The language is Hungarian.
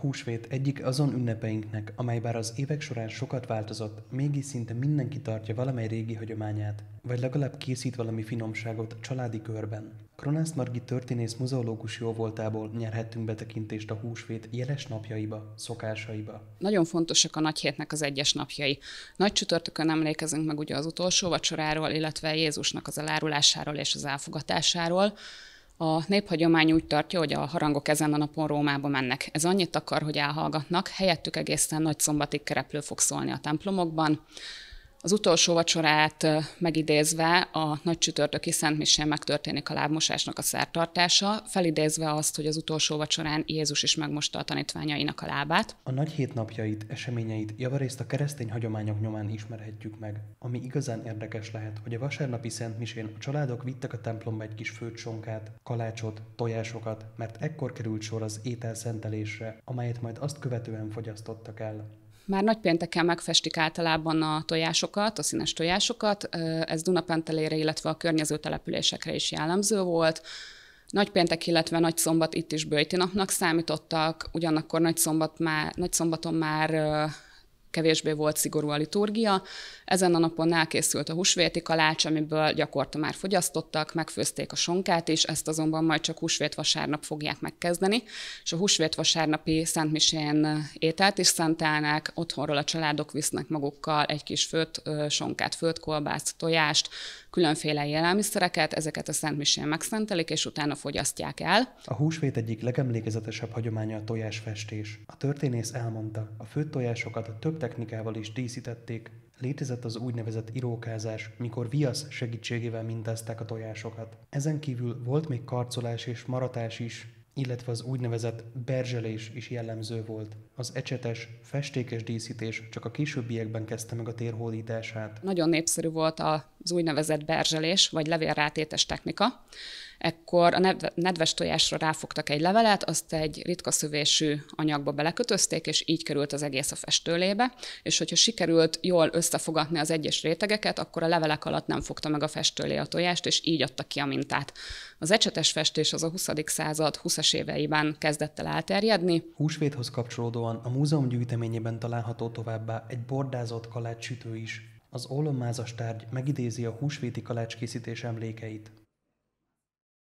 Húsvét egyik azon ünnepeinknek, amely bár az évek során sokat változott, mégis szinte mindenki tartja valamely régi hagyományát, vagy legalább készít valami finomságot családi körben. Kronász Margit történész muzeológus jóvoltából nyerhettünk betekintést a húsvét jeles napjaiba, szokásaiba. Nagyon fontosak a nagy hétnek az egyes napjai. Nagy csütörtökön emlékezünk meg ugye az utolsó vacsoráról, illetve Jézusnak az elárulásáról és az elfogatásáról. A néphagyomány úgy tartja, hogy a harangok ezen a napon Rómába mennek. Ez annyit akar, hogy elhallgatnak, helyettük egészen nagy szombatig kereplő fog szólni a templomokban. Az utolsó vacsorát megidézve a nagy csütörtöki szentmisén megtörténik a lábmosásnak a szertartása, felidézve azt, hogy az utolsó vacsorán Jézus is megmosta a tanítványainak a lábát. A nagy hétnapjait, eseményeit javarészt a keresztény hagyományok nyomán ismerhetjük meg. Ami igazán érdekes lehet, hogy a vasárnapi szentmisén a családok vittek a templomba egy kis főcsonkát, kalácsot, tojásokat, mert ekkor került sor az étel szentelésre, amelyet majd azt követően fogyasztottak el. Már nagy pénteken megfestik általában a tojásokat, a színes tojásokat, ez Dunapentelére, illetve a környező településekre is jellemző volt. Nagy péntek, illetve nagy szombat itt is napnak számítottak, ugyanakkor nagy, szombat már, nagy szombaton már kevésbé volt szigorú a liturgia. Ezen a napon elkészült a húsvéti kalács, amiből gyakorta már fogyasztottak, megfőzték a sonkát is, ezt azonban majd csak húsvét vasárnap fogják megkezdeni, és a húsvét vasárnapi szentmisén ételt is szentelnek, otthonról a családok visznek magukkal egy kis főt, sonkát, földkolbászt, tojást, különféle élelmiszereket, ezeket a szentmisén megszentelik, és utána fogyasztják el. A húsvét egyik legemlékezetesebb hagyománya a tojásfestés. A történész elmondta, a főtt tojásokat több technikával is díszítették. Létezett az úgynevezett irókázás, mikor viasz segítségével mintázták a tojásokat. Ezen kívül volt még karcolás és maratás is, illetve az úgynevezett berzselés is jellemző volt. Az ecsetes, festékes díszítés csak a későbbiekben kezdte meg a térhódítását. Nagyon népszerű volt az úgynevezett berzselés, vagy levélrátétes technika ekkor a nedves tojásra ráfogtak egy levelet, azt egy ritka szövésű anyagba belekötözték, és így került az egész a festőlébe, és hogyha sikerült jól összefogatni az egyes rétegeket, akkor a levelek alatt nem fogta meg a festőlé a tojást, és így adta ki a mintát. Az ecsetes festés az a 20. század 20-as éveiben kezdett el elterjedni. Húsvéthoz kapcsolódóan a múzeum gyűjteményében található továbbá egy bordázott kalácsütő is. Az ólommázas tárgy megidézi a húsvéti kalácskészítés emlékeit.